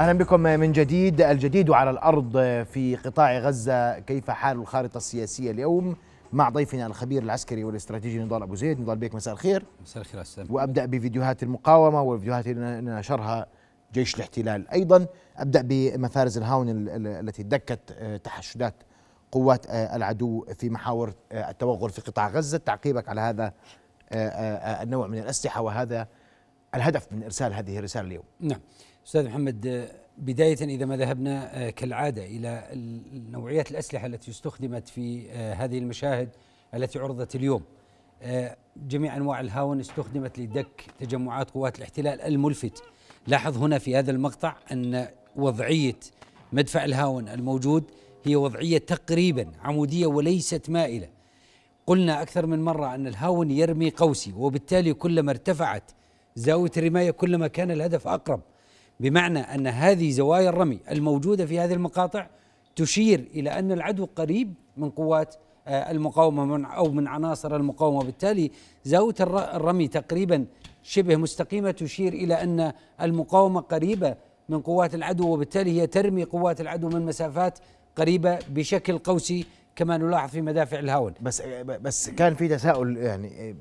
اهلا بكم من جديد الجديد على الارض في قطاع غزه كيف حال الخارطه السياسيه اليوم مع ضيفنا الخبير العسكري والاستراتيجي نضال ابو زيد نضال بيك مساء الخير مساء الخير أستاذ وابدا بفيديوهات المقاومه والفيديوهات اللي نشرها جيش الاحتلال ايضا ابدا بمفارز الهاون التي دكت آه، تحشدات قوات آه، العدو في محاور آه، التوغل في قطاع غزه تعقيبك على هذا النوع من الاسلحه وهذا الهدف من ارسال هذه الرساله اليوم نعم استاذ محمد آه، بدايه اذا ما ذهبنا آه، كالعاده الى نوعيات الاسلحه التي استخدمت في آه، هذه المشاهد التي عرضت اليوم جميع انواع الهاون استخدمت لدك تجمعات قوات الاحتلال الملفت لاحظ هنا في هذا المقطع ان وضعيه مدفع الهاون الموجود هي وضعيه تقريبا عموديه وليست مائله قلنا اكثر من مره ان الهاون يرمي قوسي وبالتالي كلما ارتفعت زاويه الرمايه كلما كان الهدف اقرب بمعنى ان هذه زوايا الرمي الموجوده في هذه المقاطع تشير الى ان العدو قريب من قوات آه، المقاومه من او من عناصر المقاومه وبالتالي زاويه الرمي تقريبا شبه مستقيمه تشير الى ان المقاومه قريبه من قوات العدو وبالتالي هي ترمي قوات العدو من مسافات قريبه بشكل قوسي كما نلاحظ في مدافع الهاون بس بس كان في تساؤل يعني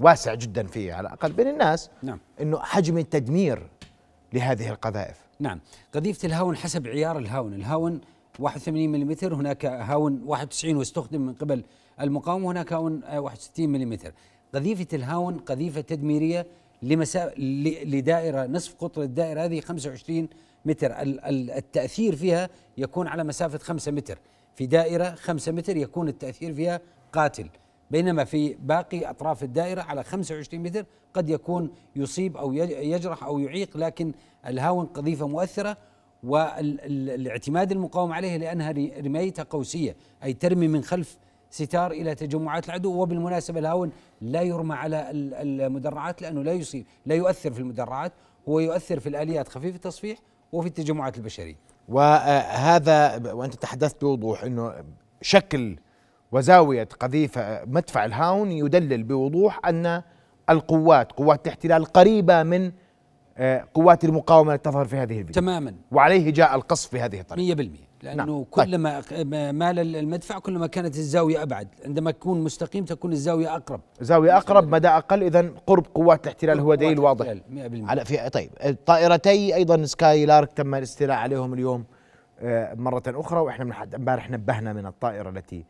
واسع جدا فيه على الاقل بين الناس نعم انه حجم التدمير لهذه القذائف نعم قذيفة الهاون حسب عيار الهاون الهاون 81 ملم هناك هاون 91 واستخدم من قبل المقاومة وهناك هاون 61 ملم قذيفة الهاون قذيفة تدميرية لمسا... لدائرة نصف قطر الدائرة هذه 25 متر التأثير فيها يكون على مسافة 5 متر في دائرة 5 متر يكون التأثير فيها قاتل بينما في باقي أطراف الدائرة على 25 متر قد يكون يصيب أو يجرح أو يعيق لكن الهاون قذيفة مؤثرة والاعتماد المقاوم عليه لأنها رمايتها قوسية أي ترمي من خلف ستار الى تجمعات العدو وبالمناسبه الهاون لا يرمى على المدرعات لانه لا يصيب لا يؤثر في المدرعات هو يؤثر في الاليات خفيف التصفيح وفي التجمعات البشريه. وهذا وانت تحدثت بوضوح انه شكل وزاوية قذيفة مدفع الهاون يدلل بوضوح أن القوات قوات الاحتلال قريبة من آه، قوات المقاومة التي تظهر في هذه الفيديو تماما وعليه جاء القصف بهذه الطريقة 100% لأنه نعم. طيب. كلما طيب. مال المدفع كلما كانت الزاوية أبعد عندما تكون مستقيم تكون الزاوية أقرب زاوية أقرب مدى أقل إذا قرب قوات الاحتلال هو دليل واضح 100% على في طيب الطائرتي أيضا سكاي لارك تم الاستيلاء عليهم اليوم آه، مرة أخرى وإحنا من امبارح نبهنا من الطائرة التي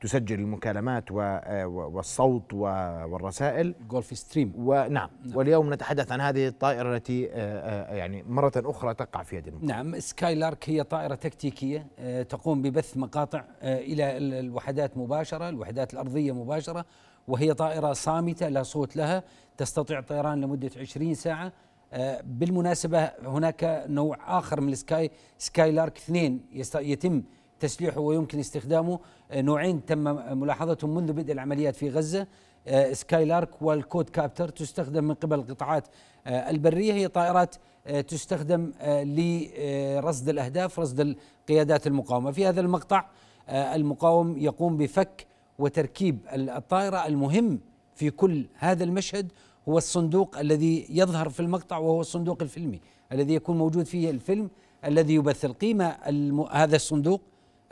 تسجل المكالمات آه، والصوت والرسائل جولف ستريم ونعم نعم. واليوم نتحدث عن هذه الطائرة التي آه، آه، يعني مرة أخرى تقع في يد المقاطع. نعم سكاي لارك هي طائرة تكتيكية تقوم ببث مقاطع إلى الوحدات مباشرة الوحدات الأرضية مباشرة وهي طائرة صامتة لا صوت لها تستطيع الطيران لمدة 20 ساعة بالمناسبة هناك نوع آخر من السكاي سكاي لارك 2 يتم تسليحه ويمكن استخدامه آه، نوعين تم ملاحظتهم منذ بدء العمليات في غزة سكاي لارك والكود كابتر تستخدم من قبل القطاعات آه، البرية هي طائرات آه، تستخدم لرصد الأهداف رصد القيادات المقاومة في هذا المقطع المقاوم يقوم بفك وتركيب الطائرة المهم في كل هذا المشهد هو الصندوق الذي يظهر في المقطع وهو الصندوق الفيلمي الذي يكون موجود فيه الفيلم الذي يبث القيمة هذا الصندوق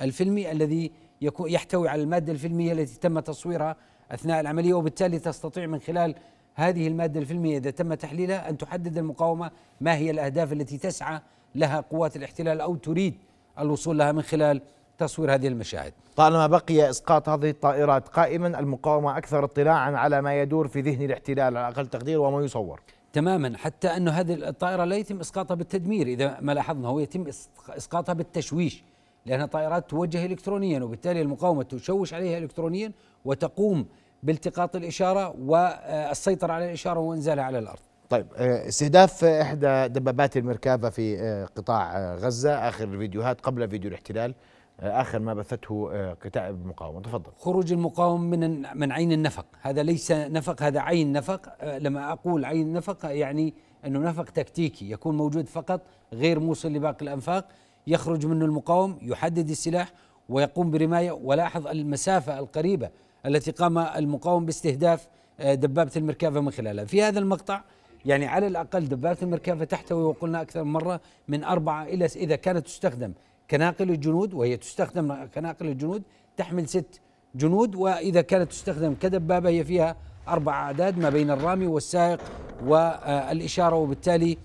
الفيلمي الذي يكون يحتوي على المادة الفيلمية التي تم تصويرها أثناء العملية وبالتالي تستطيع من خلال هذه المادة الفيلمية إذا تم تحليلها أن تحدد المقاومة ما هي الأهداف التي تسعى لها قوات الاحتلال أو تريد الوصول لها من خلال تصوير هذه المشاهد طالما بقي إسقاط هذه الطائرات قائما المقاومة أكثر اطلاعا على ما يدور في ذهن الاحتلال على أقل تقدير وما يصور تماما حتى أن هذه الطائرة لا يتم إسقاطها بالتدمير إذا ما لاحظنا هو يتم إسقاطها بالتشويش لأنها طائرات توجه إلكترونيا وبالتالي المقاومة تشوش عليها إلكترونيا وتقوم بالتقاط الإشارة والسيطرة على الإشارة وإنزالها على الأرض طيب آه، استهداف إحدى دبابات المركبة في آه، قطاع آه، غزة آخر الفيديوهات قبل فيديو الاحتلال اخر ما بثته قطاع المقاومه تفضل خروج المقاومه من من عين النفق هذا ليس نفق هذا عين نفق لما اقول عين نفق يعني انه نفق تكتيكي يكون موجود فقط غير موصل لباقي الانفاق يخرج منه المقاوم يحدد السلاح ويقوم برمايه ولاحظ المسافه القريبه التي قام المقاوم باستهداف آه، دبابه المركبه من خلالها في هذا المقطع يعني على الاقل دبابه المركبه تحتوي وقلنا اكثر من مره من اربعه الى اذا كانت تستخدم كناقل الجنود وهي تستخدم كناقل الجنود تحمل ست جنود واذا كانت تستخدم كدبابه هي فيها اربع اعداد ما بين الرامي والسائق والاشاره وبالتالي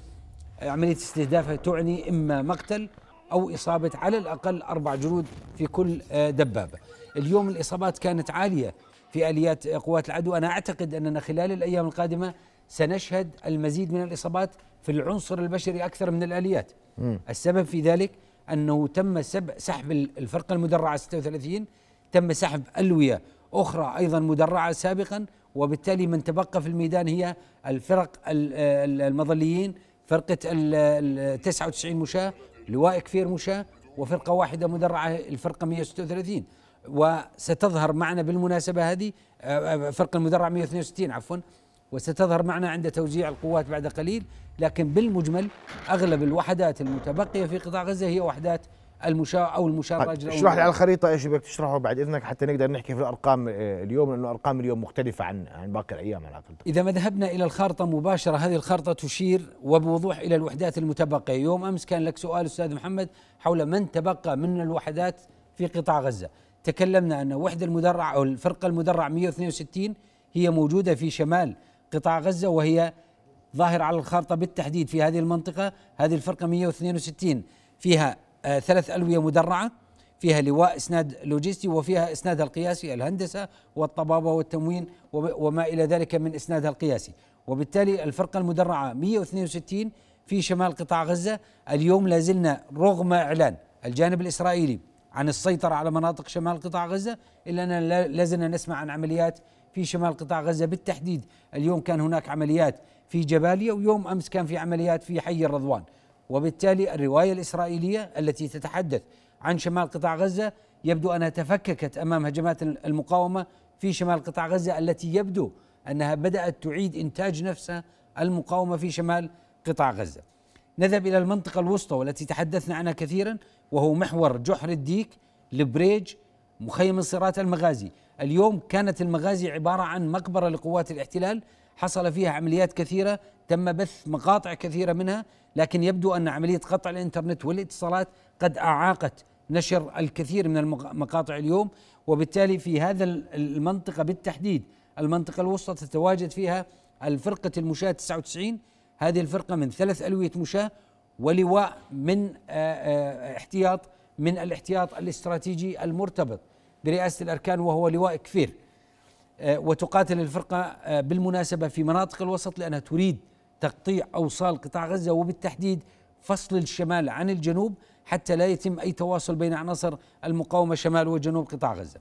عمليه استهدافها تعني اما مقتل أو إصابة على الأقل أربع جنود في كل آه، دبابة اليوم الإصابات كانت عالية في آليات آه، قوات العدو أنا أعتقد أننا خلال الأيام القادمة سنشهد المزيد من الإصابات في العنصر البشري أكثر من الآليات م. السبب في ذلك أنه تم سحب الفرقة المدرعة 36 تم سحب ألوية أخرى أيضا مدرعة سابقا وبالتالي من تبقى في الميدان هي الفرق آه، المظليين فرقة ال 99 مشاة لواء كفير مشاة وفرقة واحدة مدرعة الفرقة 136 وستظهر معنا بالمناسبة هذه آه، آه، فرقة المدرعة 162 عفوا وستظهر معنا عند توزيع القوات بعد قليل لكن بالمجمل أغلب الوحدات المتبقية في قطاع غزة هي وحدات المشا او المشاركه طيب، اشرح لي على الخريطه ايش بدك تشرحه بعد اذنك حتى نقدر نحكي في الارقام آه، اليوم لانه ارقام اليوم مختلفه عن عن باقي الايام على الاقل اذا ما ذهبنا الى الخارطه مباشره هذه الخارطه تشير وبوضوح الى الوحدات المتبقيه يوم امس كان لك سؤال استاذ محمد حول من تبقى من الوحدات في قطاع غزه تكلمنا ان وحده المدرع او الفرقه المدرع 162 هي موجوده في شمال قطاع غزه وهي ظاهر على الخارطه بالتحديد في هذه المنطقه هذه الفرقه 162 فيها آه، ثلاث ألوية مدرعة فيها لواء إسناد لوجستي وفيها إسنادها القياسي الهندسة والطبابة والتموين وما إلى ذلك من إسنادها القياسي وبالتالي الفرقة المدرعة 162 في شمال قطاع غزة اليوم لازلنا رغم إعلان الجانب الإسرائيلي عن السيطرة على مناطق شمال قطاع غزة إلا أننا لازلنا نسمع عن عمليات في شمال قطاع غزة بالتحديد اليوم كان هناك عمليات في جباليا ويوم أمس كان في عمليات في حي الرضوان وبالتالي الروايه الاسرائيليه التي تتحدث عن شمال قطاع غزه يبدو انها تفككت امام هجمات المقاومه في شمال قطاع غزه التي يبدو انها بدات تعيد انتاج نفسها المقاومه في شمال قطاع غزه. نذهب الى المنطقه الوسطى والتي تحدثنا عنها كثيرا وهو محور جحر الديك، البريج، مخيم الصراط المغازي، اليوم كانت المغازي عباره عن مقبره لقوات الاحتلال حصل فيها عمليات كثيرة تم بث مقاطع كثيرة منها لكن يبدو أن عملية قطع الإنترنت والاتصالات قد أعاقت نشر الكثير من المقاطع اليوم وبالتالي في هذا المنطقة بالتحديد المنطقة الوسطى تتواجد فيها الفرقة المشاة 99 هذه الفرقة من ثلاث ألوية مشاة ولواء من آه، آه، احتياط من الاحتياط الاستراتيجي المرتبط برئاسة الأركان وهو لواء كفير آه، وتقاتل الفرقة آه، بالمناسبة في مناطق الوسط لأنها تريد تقطيع أوصال قطاع غزة وبالتحديد فصل الشمال عن الجنوب حتى لا يتم أي تواصل بين عناصر المقاومة شمال وجنوب قطاع غزة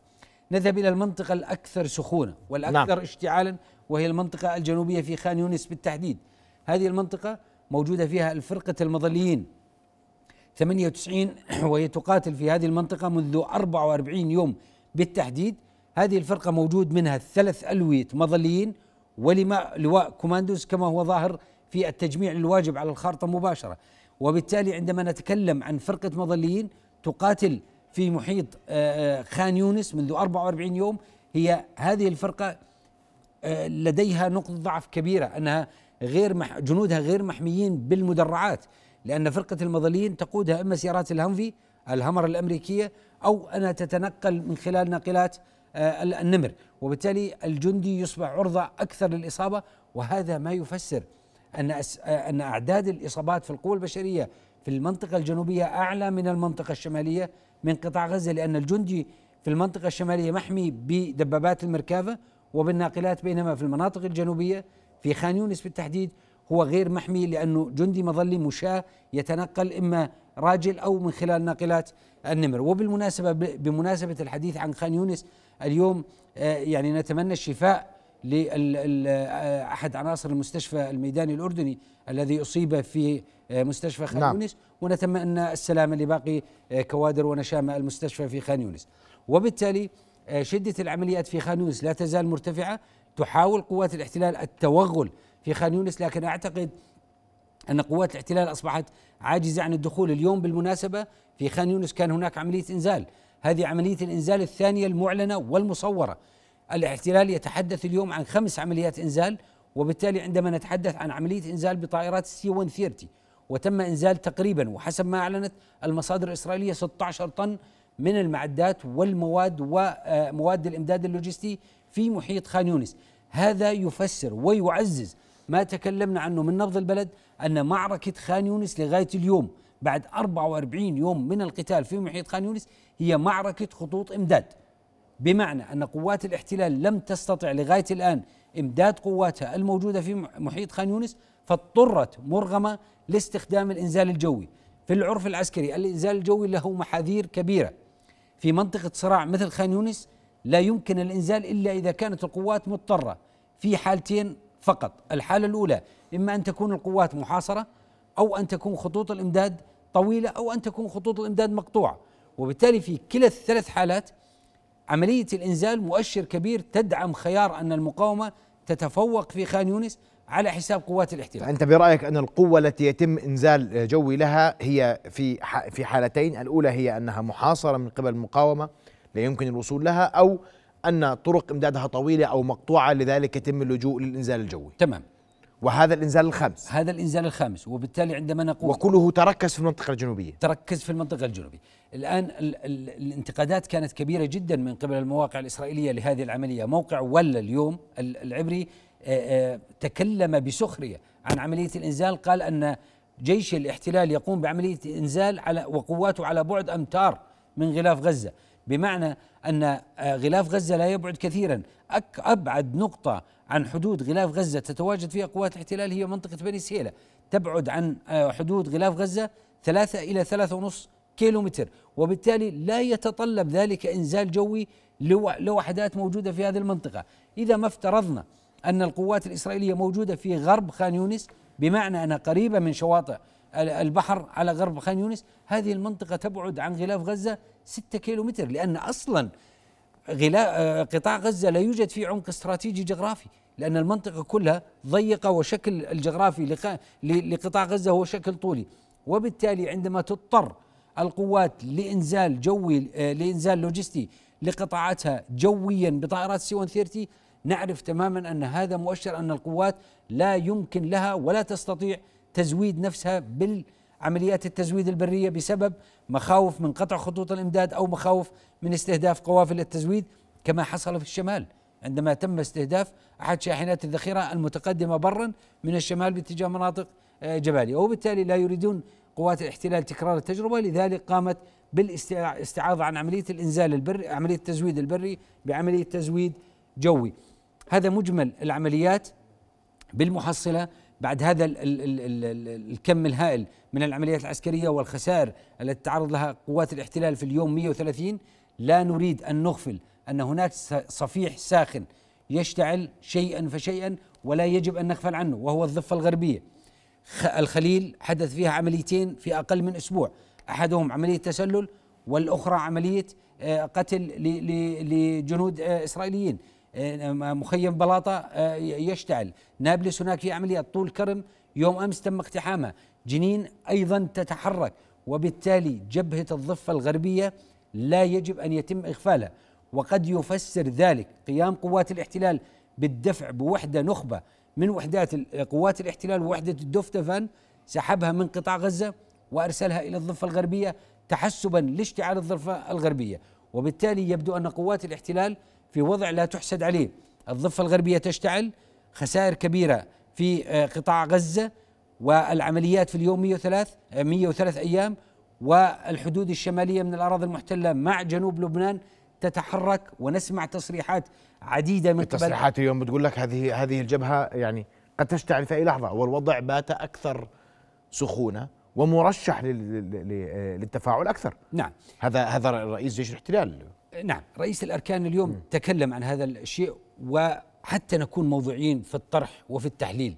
نذهب إلى المنطقة الأكثر سخونة والأكثر نعم. اشتعالا وهي المنطقة الجنوبية في خان يونس بالتحديد هذه المنطقة موجودة فيها الفرقة المظليين 98 وهي تقاتل في هذه المنطقة منذ 44 يوم بالتحديد هذه الفرقة موجود منها ثلاث ألوية مظليين ولما لواء كوماندوز كما هو ظاهر في التجميع الواجب على الخارطة مباشرة وبالتالي عندما نتكلم عن فرقة مظليين تقاتل في محيط آه، آه، خان يونس منذ 44 يوم هي هذه الفرقة آه، لديها نقطة ضعف كبيرة أنها غير مح جنودها غير محميين بالمدرعات لأن فرقة المظليين تقودها إما سيارات الهمفي الهمر الأمريكية أو أنها تتنقل من خلال ناقلات آه، النمر وبالتالي الجندي يصبح عرضة أكثر للإصابة وهذا ما يفسر أن آه، أن أعداد الإصابات في القوى البشرية في المنطقة الجنوبية أعلى من المنطقة الشمالية من قطاع غزة لأن الجندي في المنطقة الشمالية محمي بدبابات المركافة وبالناقلات بينما في المناطق الجنوبية في خان يونس بالتحديد هو غير محمي لأنه جندي مظلي مشاة يتنقل إما راجل أو من خلال ناقلات النمر وبالمناسبة بمناسبة الحديث عن خان يونس اليوم آه، يعني نتمنى الشفاء لأحد آه، عناصر المستشفى الميداني الأردني الذي أصيب في آه، مستشفى خان نعم. يونس ونتمنى السلامة لباقي كوادر ونشامة المستشفى في خان يونس وبالتالي شدة العمليات في خان يونس لا تزال مرتفعة تحاول قوات الاحتلال التوغل في خان يونس لكن أعتقد أن قوات الاحتلال أصبحت عاجزة عن الدخول اليوم بالمناسبة في خان يونس كان هناك عملية إنزال هذه عملية الإنزال الثانية المعلنة والمصورة الاحتلال يتحدث اليوم عن خمس عمليات إنزال وبالتالي عندما نتحدث عن عملية إنزال بطائرات السي 130 وتم إنزال تقريبا وحسب ما أعلنت المصادر الإسرائيلية 16 طن من المعدات والمواد ومواد آه، الإمداد اللوجستي في محيط خان يونس هذا يفسر ويعزز ما تكلمنا عنه من نبض البلد أن معركة خان يونس لغاية اليوم بعد 44 يوم من القتال في محيط خان يونس هي معركة خطوط إمداد بمعنى أن قوات الاحتلال لم تستطع لغاية الآن إمداد قواتها الموجودة في محيط خان يونس فاضطرت مرغمة لاستخدام الإنزال الجوي في العرف العسكري الإنزال الجوي له محاذير كبيرة في منطقة صراع مثل خان يونس لا يمكن الإنزال إلا إذا كانت القوات مضطرة في حالتين فقط الحالة الأولى إما أن تكون القوات محاصرة أو أن تكون خطوط الإمداد طويلة أو أن تكون خطوط الإمداد مقطوعة وبالتالي في كلا الثلاث حالات عملية الإنزال مؤشر كبير تدعم خيار أن المقاومة تتفوق في خان يونس على حساب قوات الاحتلال أنت برأيك أن القوة التي يتم إنزال جوي لها هي في في حالتين الأولى هي أنها محاصرة من قبل المقاومة لا يمكن الوصول لها أو أن طرق إمدادها طويلة أو مقطوعة لذلك يتم اللجوء للإنزال الجوي تمام وهذا الانزال الخامس هذا الانزال الخامس وبالتالي عندما نقول وكله تركز في المنطقه الجنوبيه تركز في المنطقه الجنوبيه الان ال ال الانتقادات كانت كبيره جدا من قبل المواقع الاسرائيليه لهذه العمليه موقع ولا اليوم العبري آه، آه، تكلم بسخريه عن عمليه الانزال قال ان جيش الاحتلال يقوم بعمليه انزال على وقواته على بعد امتار من غلاف غزه بمعنى أن آه، غلاف غزة لا يبعد كثيرا أبعد نقطة عن حدود غلاف غزة تتواجد فيها قوات الاحتلال هي منطقة بني سهيلة تبعد عن آه، حدود غلاف غزة ثلاثة إلى ثلاثة كيلو متر وبالتالي لا يتطلب ذلك إنزال جوي لوحدات موجودة في هذه المنطقة إذا ما افترضنا أن القوات الإسرائيلية موجودة في غرب خان يونس بمعنى أنها قريبة من شواطئ البحر على غرب خان يونس هذه المنطقة تبعد عن غلاف غزة ستة كيلومتر لأن أصلا غلاف آه، قطاع غزة لا يوجد فيه عمق استراتيجي جغرافي لأن المنطقة كلها ضيقة وشكل الجغرافي لقطاع غزة هو شكل طولي وبالتالي عندما تضطر القوات لإنزال جوي آه، لإنزال لوجستي لقطاعاتها جويا بطائرات سي 130 نعرف تماما أن هذا مؤشر أن القوات لا يمكن لها ولا تستطيع تزويد نفسها بالعمليات التزويد البريه بسبب مخاوف من قطع خطوط الامداد او مخاوف من استهداف قوافل التزويد كما حصل في الشمال عندما تم استهداف احد شاحنات الذخيره المتقدمه برا من الشمال باتجاه مناطق آه، جباليه وبالتالي لا يريدون قوات الاحتلال تكرار التجربه لذلك قامت بالاستعاضه عن عمليه الانزال البري عمليه التزويد البري بعمليه تزويد جوي هذا مجمل العمليات بالمحصله بعد هذا الـ الـ الـ الكم الهائل من العمليات العسكرية والخسائر التي تعرض لها قوات الاحتلال في اليوم 130 لا نريد أن نغفل أن هناك صفيح ساخن يشتعل شيئا فشيئا ولا يجب أن نغفل عنه وهو الضفة الغربية الخليل حدث فيها عمليتين في أقل من أسبوع أحدهم عملية تسلل والأخرى عملية آه، قتل لجنود آه، إسرائيليين إيه، مخيم بلاطة آه، يشتعل نابلس هناك في عملية طول كرم يوم أمس تم اقتحامها جنين أيضا تتحرك وبالتالي جبهة الضفة الغربية لا يجب أن يتم إغفالها وقد يفسر ذلك قيام قوات الاحتلال بالدفع بوحدة نخبة من وحدات قوات الاحتلال ووحدة الدفتفان سحبها من قطاع غزة وأرسلها إلى الضفة الغربية تحسبا لاشتعال الضفة الغربية وبالتالي يبدو أن قوات الاحتلال في وضع لا تحسد عليه الضفة الغربية تشتعل خسائر كبيرة في آه، قطاع غزة والعمليات في اليوم 103 103 آه، أيام والحدود الشمالية من الأراضي المحتلة مع جنوب لبنان تتحرك ونسمع تصريحات عديدة من التصريحات اليوم بتقول لك هذه هذه الجبهة يعني قد تشتعل في أي لحظة والوضع بات أكثر سخونة ومرشح للتفاعل أكثر نعم هذا هذا رئيس جيش الاحتلال نعم رئيس الأركان اليوم م. تكلم عن هذا الشيء وحتى نكون موضوعيين في الطرح وفي التحليل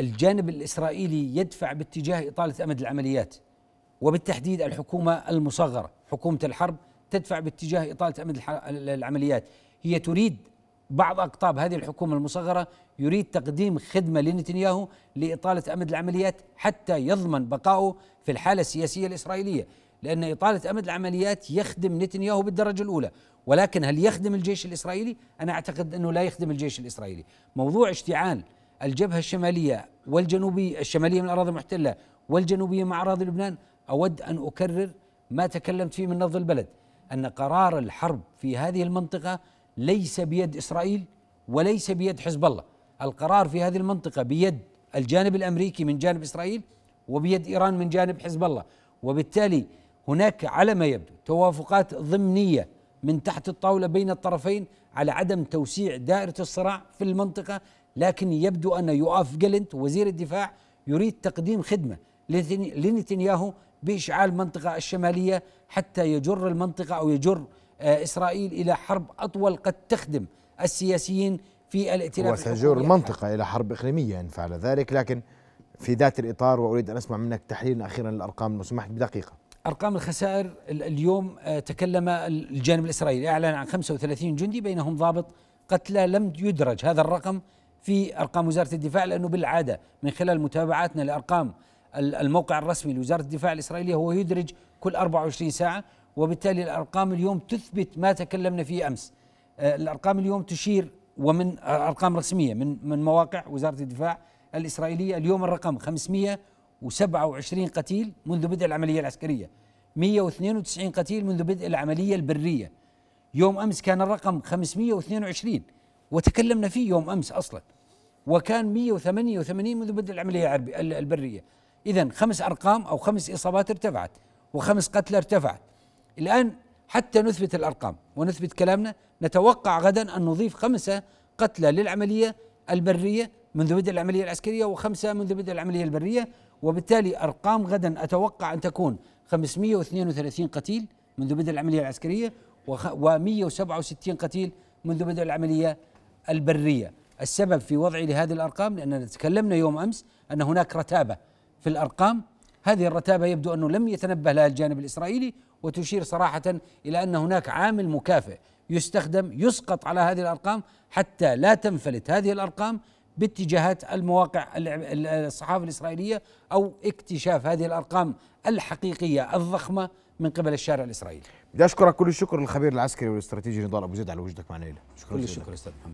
الجانب الإسرائيلي يدفع باتجاه إطالة أمد العمليات وبالتحديد الحكومة المصغرة حكومة الحرب تدفع باتجاه إطالة أمد العمليات هي تريد بعض أقطاب هذه الحكومة المصغرة يريد تقديم خدمة لنتنياهو لإطالة أمد العمليات حتى يضمن بقائه في الحالة السياسية الإسرائيلية لأن إطالة أمد العمليات يخدم نتنياهو بالدرجة الأولى ولكن هل يخدم الجيش الإسرائيلي؟ أنا أعتقد أنه لا يخدم الجيش الإسرائيلي موضوع اشتعال الجبهة الشمالية والجنوبية الشمالية من الأراضي المحتلة والجنوبية مع أراضي لبنان أود أن أكرر ما تكلمت فيه من نبض البلد أن قرار الحرب في هذه المنطقة ليس بيد إسرائيل وليس بيد حزب الله القرار في هذه المنطقة بيد الجانب الأمريكي من جانب إسرائيل وبيد إيران من جانب حزب الله وبالتالي هناك على ما يبدو توافقات ضمنيه من تحت الطاوله بين الطرفين على عدم توسيع دائره الصراع في المنطقه لكن يبدو ان يؤاف جلنت وزير الدفاع يريد تقديم خدمه لنتنياهو باشعال المنطقه الشماليه حتى يجر المنطقه او يجر آه، اسرائيل الى حرب اطول قد تخدم السياسيين في الائتلاف وسيجر المنطقه الى حرب اقليميه ان فعل ذلك لكن في ذات الاطار واريد ان اسمع منك تحليلا اخيرا للارقام لو سمحت بدقيقه أرقام الخسائر اليوم آه، تكلم الجانب الإسرائيلي أعلن عن 35 جندي بينهم ضابط قتلى لم يدرج هذا الرقم في أرقام وزارة الدفاع لأنه بالعادة من خلال متابعاتنا لأرقام الموقع الرسمي لوزارة الدفاع الإسرائيلية هو يدرج كل 24 ساعة وبالتالي الأرقام اليوم تثبت ما تكلمنا فيه أمس آه، الأرقام اليوم تشير ومن آه، أرقام رسمية من من مواقع وزارة الدفاع الإسرائيلية اليوم الرقم 527 قتيل منذ بدء العملية العسكرية 192 قتيل منذ بدء العملية البرية يوم أمس كان الرقم 522 وتكلمنا فيه يوم أمس أصلا وكان 188 منذ بدء العملية البرية إذا خمس أرقام أو خمس إصابات ارتفعت وخمس قتلى ارتفعت الآن حتى نثبت الأرقام ونثبت كلامنا نتوقع غدا أن نضيف خمسة قتلى للعملية البرية منذ بدء العملية العسكرية وخمسة منذ بدء العملية البرية وبالتالي أرقام غدا أتوقع أن تكون 532 قتيل منذ بدء العملية العسكرية و167 قتيل منذ بدء العملية البرية السبب في وضعي لهذه الأرقام لأننا تكلمنا يوم أمس أن هناك رتابة في الأرقام هذه الرتابة يبدو أنه لم يتنبه لها الجانب الإسرائيلي وتشير صراحة إلى أن هناك عامل مكافئ يستخدم يسقط على هذه الأرقام حتى لا تنفلت هذه الأرقام باتجاهات المواقع الصحافه الاسرائيليه او اكتشاف هذه الارقام الحقيقيه الضخمه من قبل الشارع الاسرائيلي. بدي اشكرك كل الشكر للخبير العسكري والاستراتيجي نضال ابو زيد على وجودك معنا شكرا كل الشكر استاذ محمد.